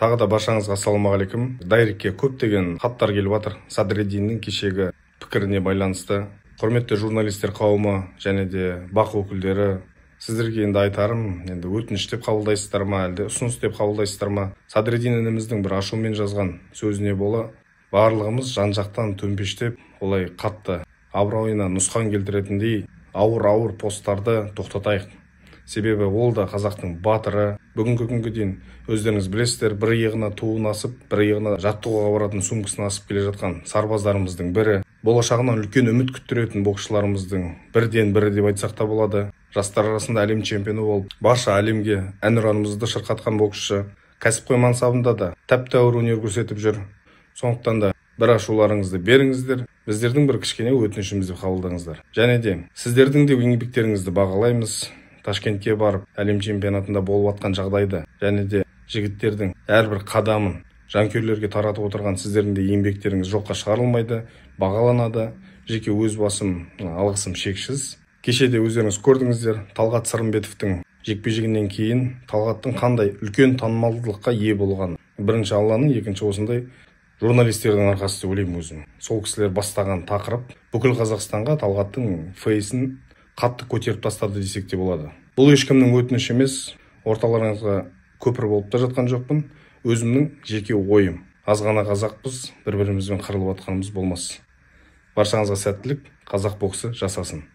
тағы да баршаңызға ассалаумағалейкум дайрекке көптеген хаттар келіп жатыр садреддиннің кешегі пікіріне байланысты құрметті журналистер қауымы және де бақ өкілдері сіздерге енді айтарым енді өтініш деп қабылдайсыздар ма әлде ұсыныс деп қабылдайсыздар ма садреддин ініміздің бір ашумен жазған сөзіне бола барлығымыз жан жақтан төмпештеп олай қатты абыройына нұсқан келтіретіндей ауыр ауыр посттарды тоқтатайық себебі ол да қазақтың батыры бүгінгі күнге дейін өздеріңіз білесіздер бір иығына туын асып бір иығына жаттығуға баратын сумкасын асып келе жатқан сарбаздарымыздың бірі болашағынан үлкен үміт күттіретін боксшыларымыздың бірден бірі деп айтсақ та болады жастар арасында әлем чемпионы болып барша әлемге әнұранымызды шырқатқан боксшы кәсіпқой мансабында да тәп тәуір өнер көрсетіп жүр сондықтан да бір ашуларыңызды беріңіздер біздердің бір кішкене өтінішімізді қабылдаңыздар және де сіздердің де еңбектеріңізді бағалаймыз ташкентке барып әлем чемпионатында болып жатқан жағдайды және де жігіттердің әрбір қадамын жанкүйерлерге таратып отырған сіздердің де еңбектеріңіз жоққа шығарылмайды бағаланады жеке өз басым алғысым шексіз кеше де өздеріңіз көрдіңіздер талғат сырымбетовтің жекпе жегінен кейін талғаттың қандай үлкен танымалдылыққа ие болғанын бірінші алланың екінші осындай журналистердің арқасы деп ойлаймын өзім сол кісілер бастаған тақырып бүкіл қазақстанға талғаттың фейсін қатты көтеріп тастады десек те болады бұл ешкімнің өтініші емес орталарыңызға көпір болып та жатқан жоқпын өзімнің жеке ойым аз ғана қазақпыз бір бірімізбен қырылып жатқанымыз болмас баршаңызға сәттілік қазақ боксы жасасын